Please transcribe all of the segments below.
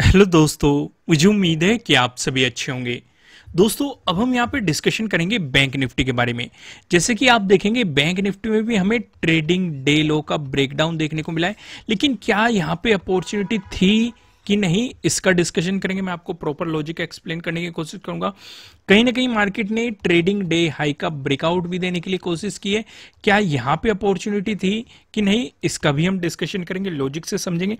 hello दोस्तों मुझे उम्मीद है कि आप सभी अच्छे होंगे दोस्तों अब हम यहाँ पे डिस्कशन करेंगे बैंक निफ्टी के बारे में जैसे कि आप देखेंगे बैंक निफ्टी में भी हमें ट्रेडिंग डे लो का ब्रेकडाउन देखने को मिला है लेकिन क्या यहाँ पे अपॉर्चुनिटी थी कि नहीं इसका डिस्कशन करेंगे मैं आपको प्रॉपर लॉजिक एक्सप्लेन करने की कोशिश करूंगा कहीं ना कहीं मार्केट ने ट्रेडिंग डे हाई का ब्रेकआउट भी देने के लिए कोशिश की है क्या यहां पे अपॉर्चुनिटी थी कि नहीं इसका भी हम डिस्कशन करेंगे लॉजिक से समझेंगे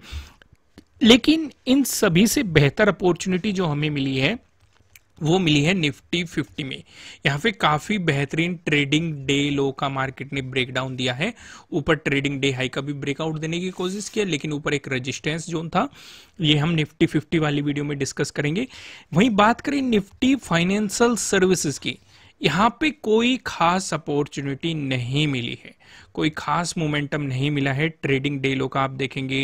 लेकिन इन सभी से बेहतर अपॉर्चुनिटी जो हमें मिली है वो मिली है निफ्टी 50 में यहाँ पे काफ़ी बेहतरीन ट्रेडिंग डे लो का मार्केट ने ब्रेकडाउन दिया है ऊपर ट्रेडिंग डे हाई का भी ब्रेकआउट देने की कोशिश किया लेकिन ऊपर एक रेजिस्टेंस जोन था ये हम निफ्टी 50 वाली वीडियो में डिस्कस करेंगे वहीं बात करें निफ्टी फाइनेंशियल सर्विसेज की यहाँ पे कोई खास अपॉर्चुनिटी नहीं मिली है कोई खास मोमेंटम नहीं मिला है ट्रेडिंग डे लोग आप देखेंगे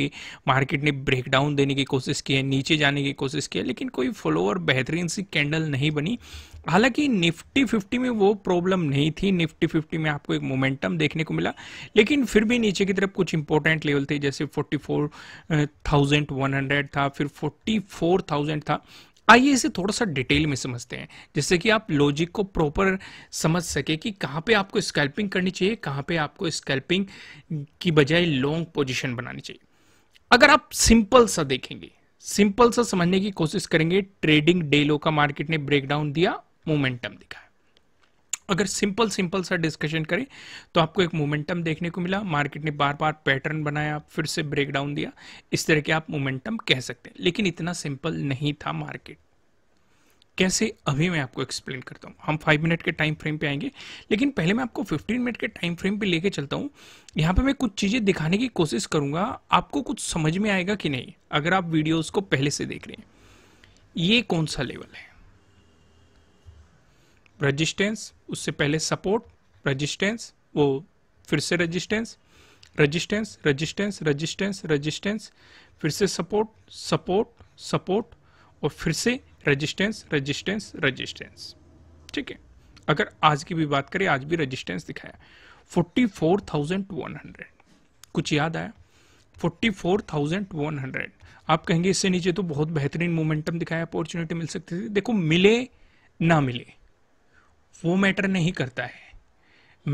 मार्केट ने ब्रेकडाउन देने की कोशिश की है नीचे जाने की कोशिश की है लेकिन कोई फ्लो और बेहतरीन सी कैंडल नहीं बनी हालांकि निफ्टी फिफ्टी में वो प्रॉब्लम नहीं थी निफ्टी फिफ्टी में आपको एक मोमेंटम देखने को मिला लेकिन फिर भी नीचे की तरफ कुछ इंपॉर्टेंट लेवल थे जैसे forty four thousand one hundred था फिर फोर्टी फोर थाउजेंड था आइए इसे थोड़ा सा डिटेल में समझते हैं जिससे कि आप लॉजिक को प्रॉपर समझ सके कि कहाँ पे आपको स्कैल्पिंग करनी चाहिए कहाँ पे आपको स्कैल्पिंग की बजाय लॉन्ग पोजीशन बनानी चाहिए अगर आप सिंपल सा देखेंगे सिंपल सा समझने की कोशिश करेंगे ट्रेडिंग डेलो का मार्केट ने ब्रेकडाउन दिया मोमेंटम दिखा अगर सिंपल सिंपल सा डिस्कशन करें तो आपको एक मोमेंटम देखने को मिला मार्केट ने बार बार पैटर्न बनाया फिर से ब्रेक डाउन दिया इस तरह के आप मोमेंटम कह सकते हैं लेकिन इतना सिंपल नहीं था मार्केट कैसे अभी मैं आपको एक्सप्लेन करता हूँ हम फाइव मिनट के टाइम फ्रेम पे आएंगे लेकिन पहले मैं आपको फिफ्टीन मिनट के टाइम फ्रेम पे लेके चलता हूँ यहाँ पे मैं कुछ चीज़ें दिखाने की कोशिश करूँगा आपको कुछ समझ में आएगा कि नहीं अगर आप वीडियोज को पहले से देख रहे हैं ये कौन सा लेवल है रजिस्टेंस उससे पहले सपोर्ट रजिस्टेंस वो फिर से resistance resistance resistance resistance resistance फिर से सपोर्ट सपोर्ट सपोर्ट और फिर से रजिस्टेंस रजिस्टेंस रजिस्टेंस ठीक है अगर आज की भी बात करें आज भी रजिस्टेंस दिखाया 44,100 कुछ याद आया 44,100 आप कहेंगे इससे नीचे तो बहुत बेहतरीन मोमेंटम दिखाया अपॉर्चुनिटी मिल सकती थी देखो मिले ना मिले वो मैटर नहीं करता है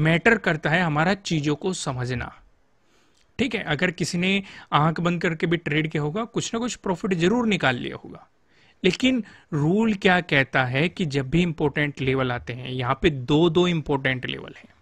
मैटर करता है हमारा चीज़ों को समझना ठीक है अगर किसी ने आंख बंद करके भी ट्रेड किया होगा कुछ ना कुछ प्रॉफिट जरूर निकाल लिया होगा लेकिन रूल क्या कहता है कि जब भी इंपॉर्टेंट लेवल आते हैं यहाँ पे दो दो इंपॉर्टेंट लेवल है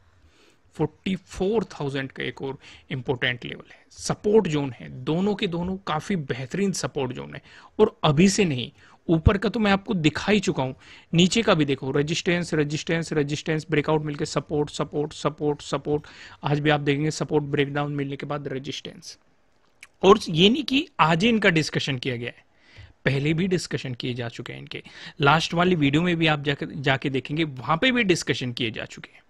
44,000 का एक और इंपॉर्टेंट लेवल है सपोर्ट जोन है दोनों के दोनों काफ़ी बेहतरीन सपोर्ट जोन है और अभी से नहीं ऊपर का तो मैं आपको दिखा ही चुका हूं नीचे का भी देखो रेजिस्टेंस रेजिस्टेंस रेजिस्टेंस ब्रेकआउट मिलके सपोर्ट सपोर्ट सपोर्ट सपोर्ट आज भी आप देखेंगे सपोर्ट ब्रेकडाउन मिलने के बाद रेजिस्टेंस और ये नहीं कि आज ही इनका डिस्कशन किया गया है पहले भी डिस्कशन किए जा चुके हैं इनके लास्ट वाली वीडियो में भी आप जाके जाके देखेंगे वहां पे भी डिस्कशन किए जा चुके हैं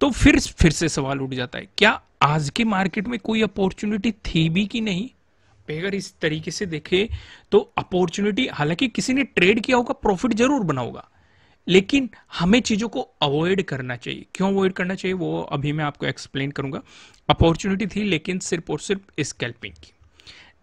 तो फिर फिर से सवाल उठ जाता है क्या आज के मार्केट में कोई अपॉर्चुनिटी थी भी कि नहीं पे अगर इस तरीके से देखें तो अपॉर्चुनिटी हालांकि किसी ने ट्रेड किया होगा प्रॉफिट जरूर बना होगा लेकिन हमें चीज़ों को अवॉइड करना चाहिए क्यों अवॉइड करना चाहिए वो अभी मैं आपको एक्सप्लेन करूंगा अपॉर्चुनिटी थी लेकिन सिर्फ और सिर्फ स्कैल्पिंग की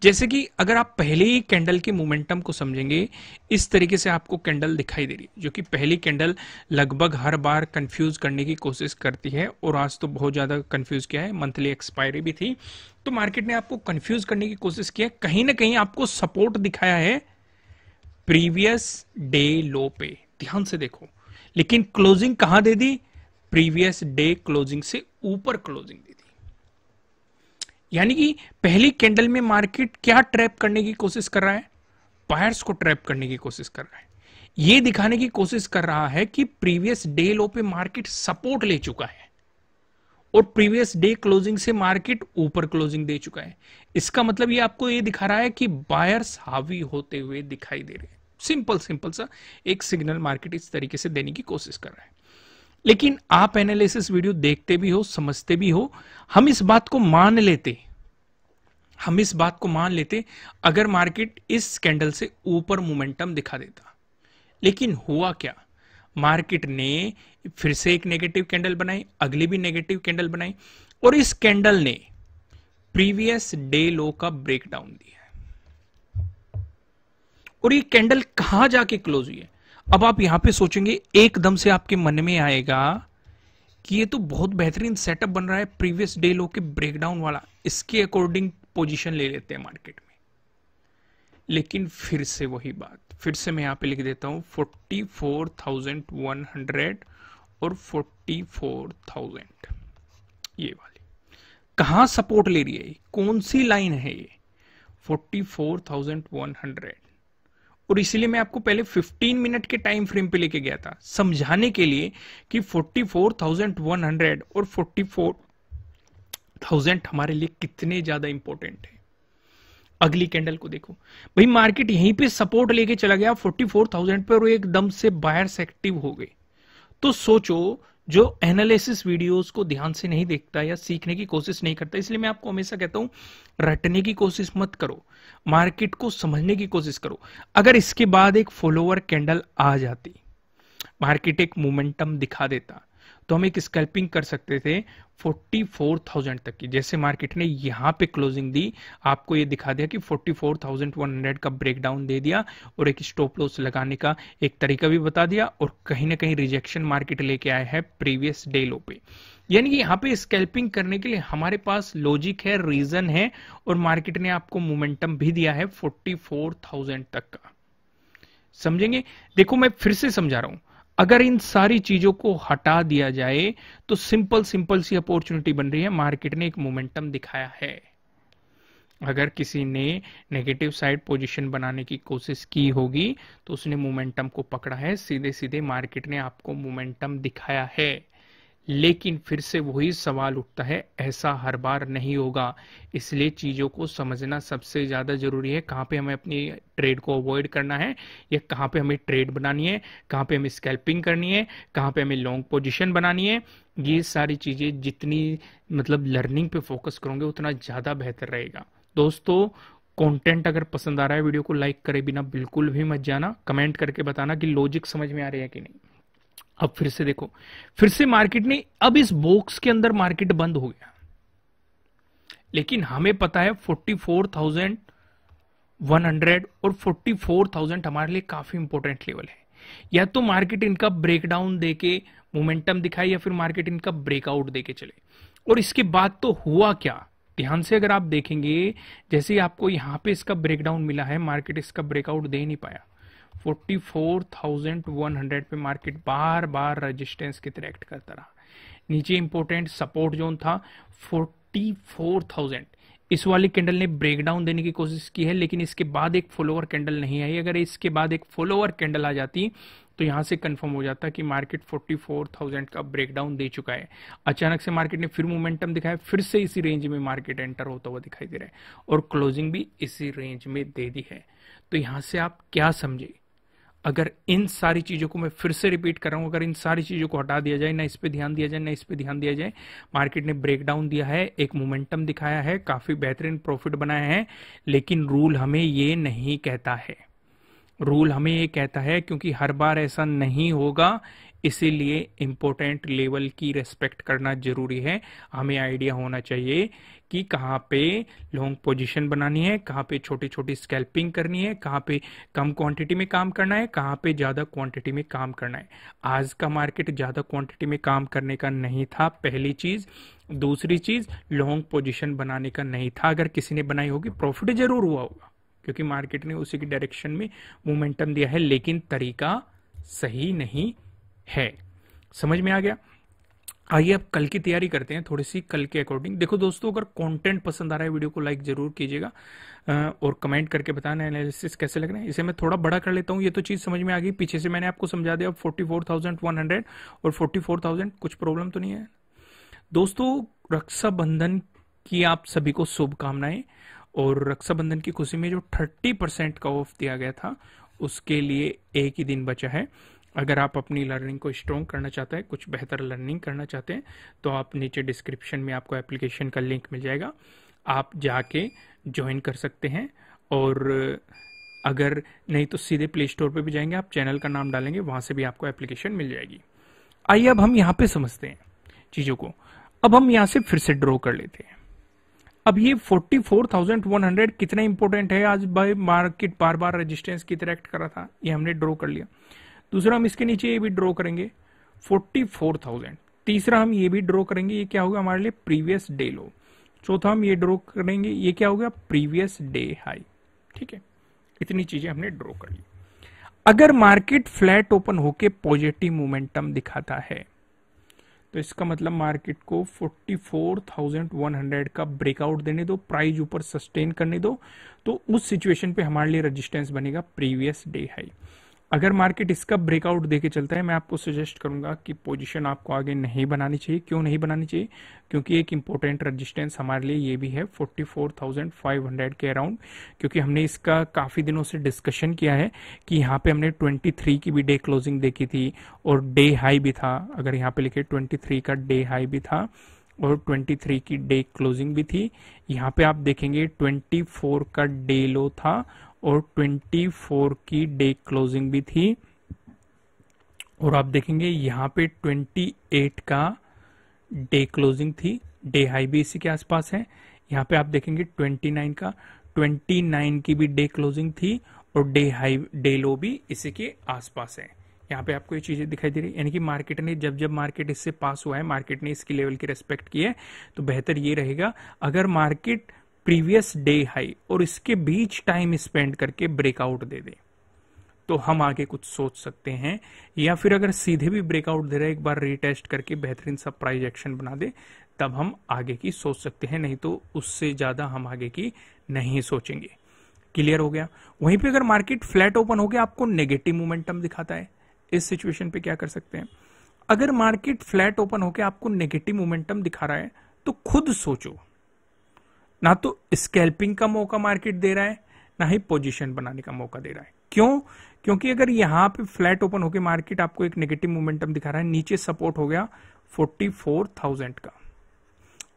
जैसे कि अगर आप पहले ही कैंडल के मोमेंटम को समझेंगे इस तरीके से आपको कैंडल दिखाई दे रही है जो कि पहली कैंडल लगभग हर बार कंफ्यूज करने की कोशिश करती है और आज तो बहुत ज़्यादा कंफ्यूज किया है मंथली एक्सपायरी भी थी तो मार्केट ने आपको कंफ्यूज करने की कोशिश की है कहीं ना कहीं आपको सपोर्ट दिखाया है प्रीवियस डे लो पे ध्यान से देखो लेकिन क्लोजिंग कहां दे दी प्रीवियस डे क्लोजिंग से ऊपर क्लोजिंग दे दी यानी कि पहली कैंडल में मार्केट क्या ट्रैप करने की कोशिश कर रहा है बायर्स को ट्रैप करने की कोशिश कर रहा है ये दिखाने की कोशिश कर रहा है कि प्रीवियस डे लो पे मार्केट सपोर्ट ले चुका है और प्रीवियस डे क्लोजिंग से मार्केट ऊपर क्लोजिंग दे चुका है इसका मतलब ये आपको ये दिखा रहा है कि बायर्स हावी होते हुए दिखाई दे रहे हैं सिंपल सिंपल सा एक सिग्नल मार्केट इस तरीके से देने की कोशिश कर रहा है लेकिन आप एनालिसिस वीडियो देखते भी हो समझते भी हो हम इस बात को मान लेते हम इस बात को मान लेते अगर मार्केट इस कैंडल से ऊपर मोमेंटम दिखा देता लेकिन हुआ क्या मार्केट ने फिर से एक नेगेटिव कैंडल बनाई अगली भी नेगेटिव कैंडल बनाई और इस कैंडल ने प्रीवियस डे लो का ब्रेकडाउन दिया और ये कैंडल कहां जाके क्लोज हुई है अब आप यहां पे सोचेंगे एकदम से आपके मन में आएगा कि ये तो बहुत बेहतरीन सेटअप बन रहा है प्रीवियस डे लो के ब्रेकडाउन वाला इसके अकॉर्डिंग पोजीशन ले लेते हैं मार्केट में लेकिन फिर से वही बात फिर से मैं यहां पे लिख देता हूं forty four thousand one hundred और फोर्टी फोर थाउजेंड ये वाली कहां सपोर्ट ले रही है कौन सी लाइन है ये forty four thousand one hundred और इसीलिए मैं आपको पहले 15 मिनट के टाइम फ्रेम पे लेके गया था समझाने के लिए कि 44,100 और 44,000 हमारे लिए कितने ज्यादा इंपॉर्टेंट है अगली कैंडल को देखो भाई मार्केट यहीं पे सपोर्ट लेके चला गया 44,000 पर और एकदम से बाहर एक्टिव हो गए तो सोचो जो एनालिसिस वीडियोस को ध्यान से नहीं देखता या सीखने की कोशिश नहीं करता इसलिए मैं आपको हमेशा कहता हूं रटने की कोशिश मत करो मार्केट को समझने की कोशिश करो अगर इसके बाद एक फॉलोअर कैंडल आ जाती मार्केट एक मोमेंटम दिखा देता तो हम एक स्कैल्पिंग कर सकते थे 44,000 तक की जैसे मार्केट ने यहाँ पे क्लोजिंग दी आपको ये दिखा दिया कि 44,100 का ब्रेकडाउन दे दिया और एक स्टॉप लॉस लगाने का एक तरीका भी बता दिया और कहीं ना कहीं रिजेक्शन मार्केट लेके आया है प्रीवियस डे लो पे यानी कि यहाँ पे स्केल्पिंग करने के लिए हमारे पास लॉजिक है रीजन है और मार्केट ने आपको मोमेंटम भी दिया है 44,000 तक का समझेंगे देखो मैं फिर से समझा रहा हूं अगर इन सारी चीजों को हटा दिया जाए तो सिंपल सिंपल सी अपॉर्चुनिटी बन रही है मार्केट ने एक मोमेंटम दिखाया है अगर किसी ने नेगेटिव साइड पोजीशन बनाने की कोशिश की होगी तो उसने मोमेंटम को पकड़ा है सीधे सीधे मार्केट ने आपको मोमेंटम दिखाया है लेकिन फिर से वही सवाल उठता है ऐसा हर बार नहीं होगा इसलिए चीज़ों को समझना सबसे ज़्यादा ज़रूरी है कहाँ पे हमें अपनी ट्रेड को अवॉइड करना है या कहाँ पे हमें ट्रेड बनानी है कहाँ पे हमें स्कैल्पिंग करनी है कहाँ पे हमें लॉन्ग पोजीशन बनानी है ये सारी चीज़ें जितनी मतलब लर्निंग पे फोकस करोगे उतना ज़्यादा बेहतर रहेगा दोस्तों कंटेंट अगर पसंद आ रहा है वीडियो को लाइक करे बिना बिल्कुल भी मत जाना कमेंट करके बताना कि लॉजिक समझ में आ रही है कि नहीं अब फिर से देखो फिर से मार्केट ने अब इस बॉक्स के अंदर मार्केट बंद हो गया लेकिन हमें पता है 44,100 और 44,000 हमारे लिए काफी इंपॉर्टेंट लेवल है या तो मार्केट इनका ब्रेकडाउन देके मोमेंटम दिखाए या फिर मार्केट इनका ब्रेकआउट देके चले और इसके बाद तो हुआ क्या ध्यान से अगर आप देखेंगे जैसे आपको यहां पे इसका ब्रेकडाउन मिला है मार्केट इसका ब्रेकआउट दे नहीं पाया 44,100 पे मार्केट बार बार रेजिस्टेंस की तरह एक्ट करता रहा नीचे इंपोर्टेंट सपोर्ट जोन था 44,000 इस वाली कैंडल ने ब्रेकडाउन देने की कोशिश की है लेकिन इसके बाद एक फॉलोअर कैंडल नहीं आई अगर इसके बाद एक फॉलोअर कैंडल आ जाती तो यहाँ से कंफर्म हो जाता कि मार्केट 44,000 का ब्रेकडाउन दे चुका है अचानक से मार्केट ने फिर मोमेंटम दिखाया फिर से इसी रेंज में मार्केट एंटर होता हुआ दिखाई दे रहा है और क्लोजिंग भी इसी रेंज में दे दी है तो यहाँ से आप क्या समझे अगर इन सारी चीज़ों को मैं फिर से रिपीट कर रहा हूँ अगर इन सारी चीज़ों को हटा दिया जाए ना इस पर ध्यान दिया जाए ना इस पर ध्यान दिया जाए मार्केट ने ब्रेकडाउन दिया है एक मोमेंटम दिखाया है काफ़ी बेहतरीन प्रॉफिट बनाया है लेकिन रूल हमें ये नहीं कहता है रूल हमें ये कहता है क्योंकि हर बार ऐसा नहीं होगा इसीलिए इम्पोर्टेंट लेवल की रेस्पेक्ट करना जरूरी है हमें आइडिया होना चाहिए कि कहाँ पे लॉन्ग पोजीशन बनानी है कहाँ पे छोटी छोटी स्कैल्पिंग करनी है कहाँ पे कम क्वांटिटी में काम करना है कहाँ पे ज़्यादा क्वांटिटी में काम करना है आज का मार्केट ज़्यादा क्वांटिटी में काम करने का नहीं था पहली चीज़ दूसरी चीज़ लॉन्ग पोजिशन बनाने का नहीं था अगर किसी ने बनाई होगी प्रॉफिट जरूर हुआ होगा क्योंकि मार्केट ने उसी के डायरेक्शन में मोमेंटम दिया है लेकिन तरीका सही नहीं है समझ में आ गया आइए अब कल की तैयारी करते हैं थोड़ी सी कल के अकॉर्डिंग देखो दोस्तों अगर कंटेंट पसंद आ रहा है वीडियो को लाइक जरूर कीजिएगा और कमेंट करके बताना एनालिसिस कैसे लग रहे है इसे मैं थोड़ा बड़ा कर लेता हूं ये तो चीज़ समझ में आ गई पीछे से मैंने आपको समझा दिया forty four thousand one hundred और फोर्टी फोर थाउजेंड कुछ प्रॉब्लम तो नहीं है दोस्तों रक्षाबंधन की आप सभी को शुभकामनाएं और रक्षाबंधन की खुशी में जो थर्टी परसेंट का ऑफ दिया गया था उसके लिए एक ही दिन बचा है अगर आप अपनी लर्निंग को स्ट्रॉन्ग करना चाहते हैं कुछ बेहतर लर्निंग करना चाहते हैं तो आप नीचे डिस्क्रिप्शन में आपको एप्लीकेशन का लिंक मिल जाएगा आप जाके ज्वाइन कर सकते हैं और अगर नहीं तो सीधे प्ले स्टोर पर भी जाएंगे आप चैनल का नाम डालेंगे वहाँ से भी आपको एप्लीकेशन मिल जाएगी आइए अब हम यहाँ पे समझते हैं चीज़ों को अब हम यहाँ से फिर से ड्रॉ कर लेते हैं अब ये 44,100 कितना इंपॉर्टेंट है आज बाय मार्केट बार बार रेजिस्टेंस की तरह एक्ट करा था ये हमने ड्रॉ कर लिया दूसरा हम इसके नीचे ये भी ड्रॉ करेंगे फोर्टी फोर थाउजेंड तीसरा हम ये भी ड्रॉ करेंगे ये क्या होगा हमारे लिए प्रीवियस डे लो चौथा हम ये ड्रॉ करेंगे ये क्या होगा प्रीवियस डे हाई ठीक है इतनी चीजें हमने ड्रॉ कर ली अगर मार्केट फ्लैट ओपन होके पॉजिटिव मोमेंटम दिखाता है तो इसका मतलब मार्केट को 44,100 का ब्रेकआउट देने दो प्राइस ऊपर सस्टेन करने दो तो उस सिचुएशन पे हमारे लिए रेजिस्टेंस बनेगा प्रीवियस डे हाई अगर मार्केट इसका ब्रेकआउट देके चलता है मैं आपको सजेस्ट करूंगा कि पोजीशन आपको आगे नहीं बनानी चाहिए क्यों नहीं बनानी चाहिए क्योंकि एक इम्पोर्टेंट रेजिस्टेंस हमारे लिए ये भी है 44,500 के अराउंड क्योंकि हमने इसका काफ़ी दिनों से डिस्कशन किया है कि यहाँ पे हमने 23 की भी डे क्लोजिंग देखी थी और डे हाई भी था अगर यहाँ पे लिखे ट्वेंटी का डे हाई भी था और 23 की डे क्लोजिंग भी थी यहाँ पे आप देखेंगे 24 का डे लो था और 24 की डे क्लोजिंग भी थी और आप देखेंगे यहाँ पे 28 का डे क्लोजिंग थी डे हाई भी इसी के आसपास है यहाँ पे आप देखेंगे 29 का 29 की भी डे क्लोजिंग थी और डे हाई डे लो भी इसी के आसपास है यहाँ पे आपको ये चीजें दिखाई दे रही है यानी कि मार्केट ने जब जब मार्केट इससे पास हुआ है मार्केट ने इसकी लेवल की रेस्पेक्ट की है तो बेहतर ये रहेगा अगर मार्केट प्रीवियस डे हाई और इसके बीच टाइम स्पेंड करके ब्रेकआउट दे दे तो हम आगे कुछ सोच सकते हैं या फिर अगर सीधे भी ब्रेकआउट दे रहे एक बार रीटेस्ट करके बेहतरीन सा प्राइज एक्शन बना दे तब हम आगे की सोच सकते हैं नहीं तो उससे ज़्यादा हम आगे की नहीं सोचेंगे क्लियर हो गया वहीं पे अगर मार्केट फ्लैट ओपन हो गया आपको नेगेटिव मोमेंटम दिखाता है इस सिचुएशन पे क्या कर सकते हैं अगर मार्केट फ्लैट ओपन होकर आपको नेगेटिव मोमेंटम दिखा रहा है तो खुद सोचो ना तो स्कैल्पिंग का मौका मार्केट दे रहा है ना ही पोजीशन बनाने का मौका दे रहा है क्यों क्योंकि अगर यहां पे फ्लैट ओपन होकर मार्केट आपको एक नेगेटिव मोमेंटम दिखा रहा है नीचे सपोर्ट हो गया 44,000 का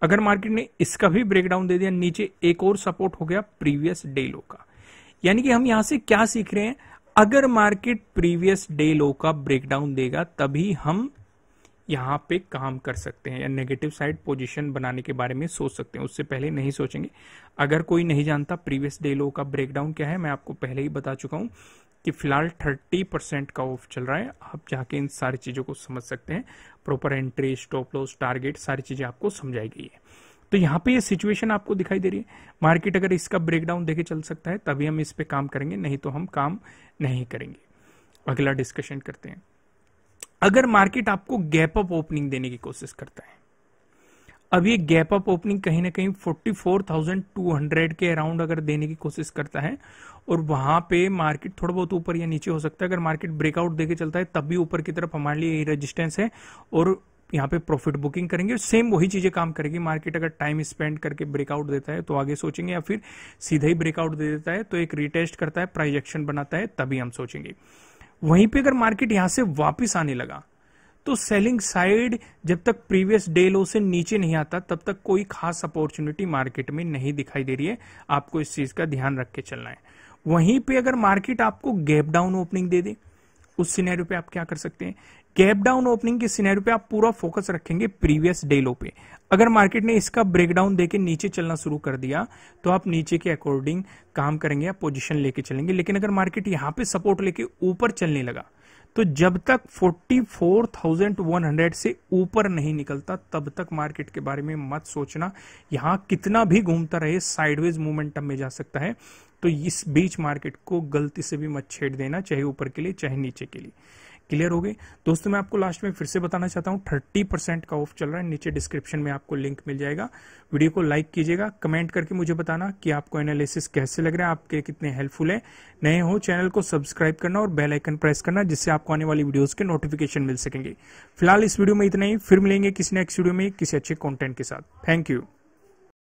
अगर मार्केट ने इसका भी ब्रेकडाउन दे दिया नीचे एक और सपोर्ट हो गया प्रीवियस डे लो का यानी कि हम यहां से क्या सीख रहे हैं अगर मार्केट प्रीवियस डे लो का ब्रेकडाउन देगा तभी हम यहाँ पे काम कर सकते हैं या नेगेटिव साइड पोजीशन बनाने के बारे में सोच सकते हैं उससे पहले नहीं सोचेंगे अगर कोई नहीं जानता प्रीवियस डे लो का ब्रेकडाउन क्या है मैं आपको पहले ही बता चुका हूँ कि फिलहाल 30 परसेंट का ऑफ चल रहा है आप जाके इन सारी चीज़ों को समझ सकते हैं proper entry stop loss target सारी चीज़ें आपको समझाई गई है तो यहाँ पे ये सिचुएशन आपको दिखाई दे रही है मार्केट अगर इसका ब्रेकडाउन देके चल सकता है तभी हम इस पर काम करेंगे नहीं तो हम काम नहीं करेंगे अगला डिस्कशन करते हैं अगर मार्केट आपको गैप अप ओपनिंग देने की कोशिश करता है अब ये गैप अप ओपनिंग कहीं ना कहीं 44,200 के अराउंड अगर देने की कोशिश करता है और वहां पे मार्केट थोड़ा बहुत ऊपर या नीचे हो सकता है अगर मार्केट ब्रेकआउट देके चलता है तब भी ऊपर की तरफ हमारे लिए रेजिस्टेंस है और यहाँ पे प्रॉफिट बुकिंग करेंगे सेम वही चीजें काम करेगी मार्केट अगर टाइम स्पेंड करके ब्रेकआउट देता है तो आगे सोचेंगे या फिर सीधा ही ब्रेकआउट दे देता है तो एक रिटेस्ट करता है प्राइजेक्शन बनाता है तभी हम सोचेंगे वहीं पे अगर मार्केट यहां से वापस आने लगा तो सेलिंग साइड जब तक प्रीवियस डे लो से नीचे नहीं आता तब तक कोई खास अपॉर्चुनिटी मार्केट में नहीं दिखाई दे रही है आपको इस चीज का ध्यान रख के चलना है वहीं पे अगर मार्केट आपको गैप डाउन ओपनिंग दे दे उस सिनेरियो पे आप क्या कर सकते हैं गैप डाउन ओपनिंग के सिनेरियो पे आप पूरा फोकस रखेंगे प्रीवियस डे लो पे अगर मार्केट ने इसका ब्रेकडाउन देके नीचे चलना शुरू कर दिया तो आप नीचे के अकॉर्डिंग काम करेंगे या पोजिशन लेके चलेंगे लेकिन अगर मार्केट यहाँ पे सपोर्ट लेके ऊपर चलने लगा तो जब तक 44,100 से ऊपर नहीं निकलता तब तक मार्केट के बारे में मत सोचना यहां कितना भी घूमता रहे साइडवेज मोमेंटम में जा सकता है तो इस बीच मार्केट को गलती से भी मत छेड़ देना चाहे ऊपर के लिए चाहे नीचे के लिए क्लियर हो गए दोस्तों मैं आपको लास्ट में फिर से बताना चाहता हूँ थर्टी परसेंट का ऑफ चल रहा है नीचे डिस्क्रिप्शन में आपको लिंक मिल जाएगा वीडियो को लाइक कीजिएगा कमेंट करके मुझे बताना कि आपको एनालिसिस कैसे लग रहा है आपके कितने हेल्पफुल है नए हो चैनल को सब्सक्राइब करना और बेल आइकन प्रेस करना जिससे आपको आने वाली वीडियोज के नोटिफिकेशन मिल सकेंगे फिलहाल इस वीडियो में इतना ही फिर मिलेंगे किसी नेक्स्ट वीडियो में किसी अच्छे कॉन्टेंट के साथ थैंक यू